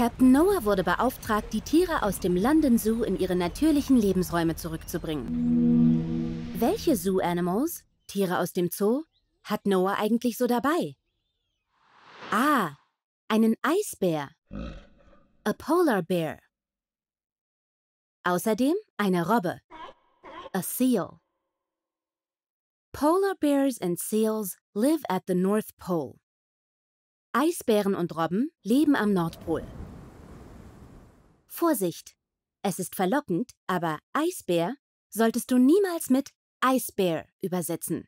Captain Noah wurde beauftragt, die Tiere aus dem London Zoo in ihre natürlichen Lebensräume zurückzubringen. Welche Zoo Animals, Tiere aus dem Zoo, hat Noah eigentlich so dabei? A. Einen Eisbär. A Polar Bear. Außerdem eine Robbe. A Seal. Polar bears and seals live at the North Pole. Eisbären und Robben leben am Nordpol. Vorsicht! Es ist verlockend, aber Eisbär solltest du niemals mit Eisbär übersetzen.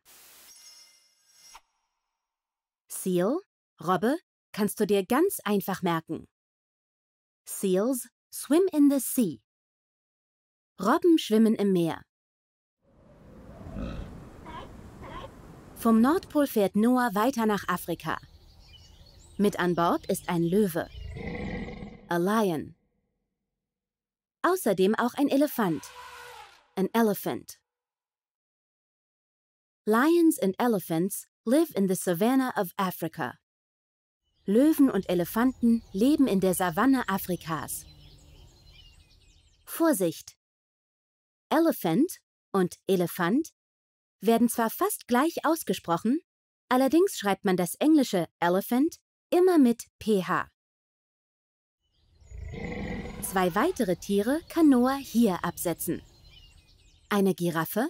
Seal, Robbe, kannst du dir ganz einfach merken. Seals swim in the sea. Robben schwimmen im Meer. Vom Nordpol fährt Noah weiter nach Afrika. Mit an Bord ist ein Löwe. A lion. Außerdem auch ein Elefant. An elephant. Lions and elephants live in the savannah of Africa. Löwen und Elefanten leben in der Savanne Afrikas. Vorsicht! Elephant und Elefant werden zwar fast gleich ausgesprochen, allerdings schreibt man das englische Elephant immer mit ph. Zwei weitere Tiere kann Noah hier absetzen. Eine Giraffe,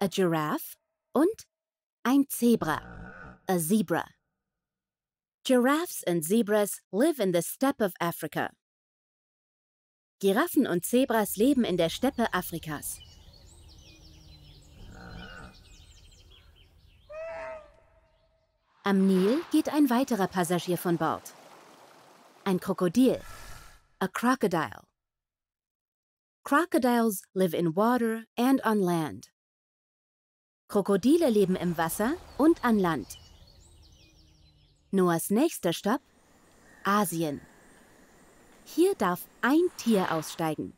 a Giraffe und ein Zebra, a Zebra. Giraffes and zebras live in the steppe of Africa. Giraffen und Zebras leben in der Steppe Afrikas. Am Nil geht ein weiterer Passagier von Bord. Ein Krokodil. A crocodile. Crocodiles live in water and on land. Krokodile leben im Wasser und an Land. Noahs nächster Stopp? Asien. Hier darf ein Tier aussteigen.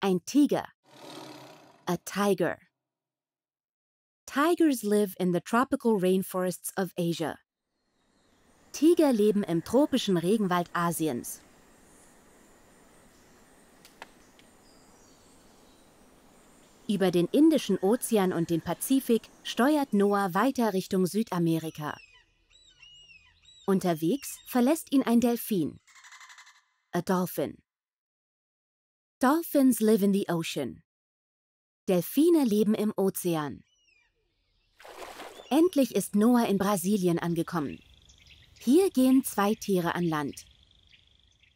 Ein Tiger. A tiger. Tigers live in the tropical rainforests of Asia. Tiger leben im tropischen Regenwald Asiens. Über den Indischen Ozean und den Pazifik steuert Noah weiter Richtung Südamerika. Unterwegs verlässt ihn ein Delfin. A dolphin. Dolphins live in the ocean. Delfine leben im Ozean. Endlich ist Noah in Brasilien angekommen. Hier gehen zwei Tiere an Land.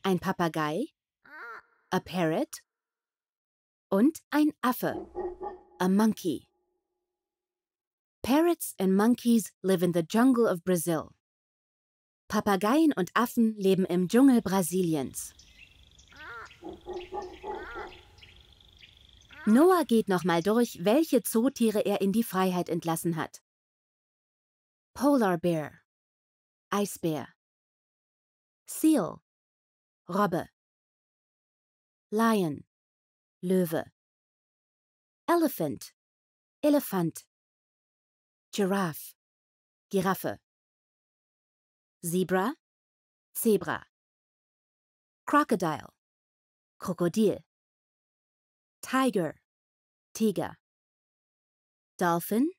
Ein Papagei, a parrot und ein Affe. A monkey. Parrots and monkeys live in the jungle of Brazil. Papageien und Affen leben im Dschungel Brasiliens. Noah geht nochmal durch, welche Zootiere er in die Freiheit entlassen hat. Polar Bear. Eisbär. Seal. Robbe. Lion. Löwe. Elephant, Elefant. Giraffe, Giraffe. Zebra, Zebra. Crocodile, Krokodil. Tiger, Tiger. Dolphin,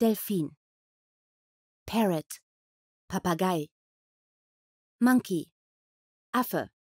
Delfin. Parrot, Papagei. Monkey, Affe.